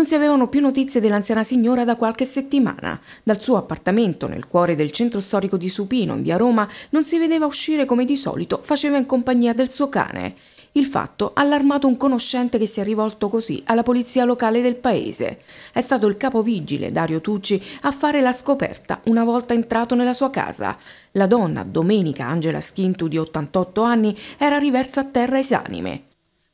Non si avevano più notizie dell'anziana signora da qualche settimana. Dal suo appartamento nel cuore del centro storico di Supino, in via Roma, non si vedeva uscire come di solito faceva in compagnia del suo cane. Il fatto ha allarmato un conoscente che si è rivolto così alla polizia locale del paese. È stato il capovigile Dario Tucci a fare la scoperta una volta entrato nella sua casa. La donna, Domenica Angela Schintu di 88 anni, era riversa a terra esanime.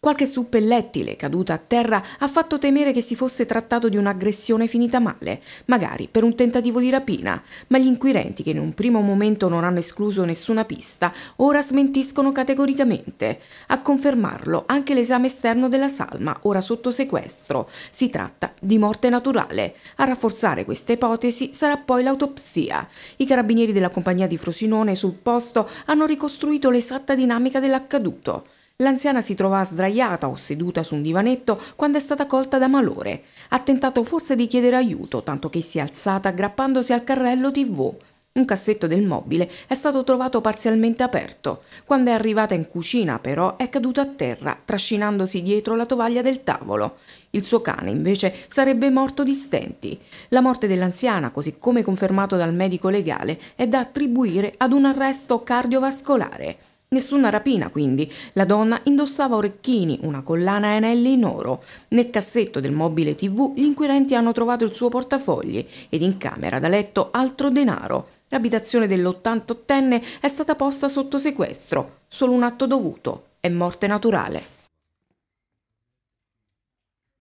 Qualche suppellettile caduta a terra ha fatto temere che si fosse trattato di un'aggressione finita male, magari per un tentativo di rapina, ma gli inquirenti, che in un primo momento non hanno escluso nessuna pista, ora smentiscono categoricamente. A confermarlo anche l'esame esterno della salma, ora sotto sequestro. Si tratta di morte naturale. A rafforzare questa ipotesi sarà poi l'autopsia. I carabinieri della compagnia di Frosinone sul posto hanno ricostruito l'esatta dinamica dell'accaduto. L'anziana si trovava sdraiata o seduta su un divanetto quando è stata colta da malore. Ha tentato forse di chiedere aiuto, tanto che si è alzata aggrappandosi al carrello TV. Un cassetto del mobile è stato trovato parzialmente aperto. Quando è arrivata in cucina, però, è caduta a terra, trascinandosi dietro la tovaglia del tavolo. Il suo cane, invece, sarebbe morto di stenti. La morte dell'anziana, così come confermato dal medico legale, è da attribuire ad un arresto cardiovascolare. Nessuna rapina quindi. La donna indossava orecchini, una collana a anelli in oro. Nel cassetto del mobile TV gli inquirenti hanno trovato il suo portafogli ed in camera da letto altro denaro. L'abitazione dell'88enne è stata posta sotto sequestro. Solo un atto dovuto. È morte naturale.